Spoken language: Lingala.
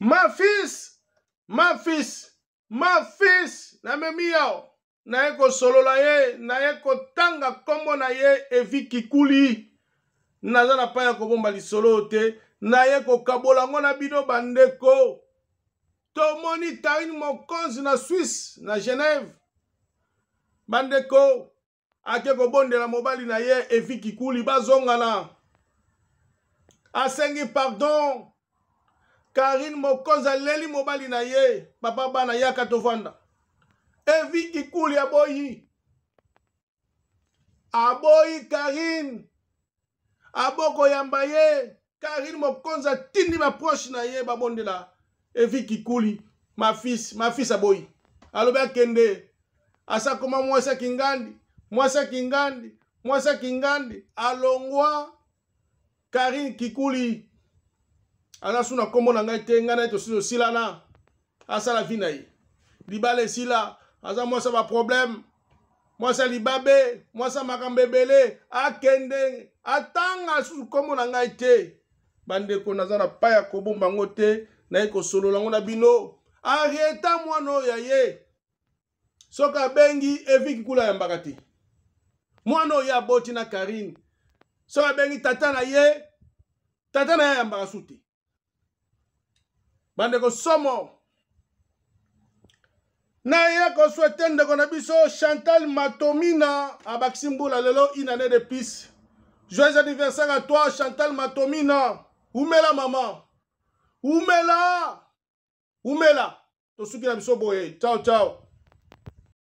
mafis mafis mafis namemi yo naye kosolola ye naye kotanga nkombo na ye evi kikuli naza na pai ya kobomba lisolo te naye kokabola ngo na bino bandeko tomoni tarine mokonzi na swisse na genève bandeko ake kobondela mobali na ye evi kikuli bazongana asengi pardon karine mokonzi aleli mobali na ye papa bana yaka tovanda evi kikuli aboyi aboyi karine abokoyamba ye karine mokonzi atindi baproche na ye babondela evi kikuli mafisi mafisi aboyi alobi akende asa koma mwasi akingandi mwasi akingandi mwasi akingandi alongwa karine kikuli anasu na nkombo na ngai te ngai na ye tosi tosilana asala vi na ye libala esila aza mwasi ya baproblème mwasi ya libabe mwasi ya makambo ebele akende atanga lisusu nkombo na ngai te bandeko naza na pai ya kobomba yango te naye kosolola yango na bino areta mwana oyo ya ye soki abengi eviki kula yambaka te mwana oyo aboti na karine soki abengi tata na ye tata na ye ayambaka su te bandeko somo naye koswete ndeko na biso chantal matomina abakisi mbula lelo une année de peace joyeux anniversaire à toi chantal matomina umela mama umela umela tosuki na biso boye ciao ciao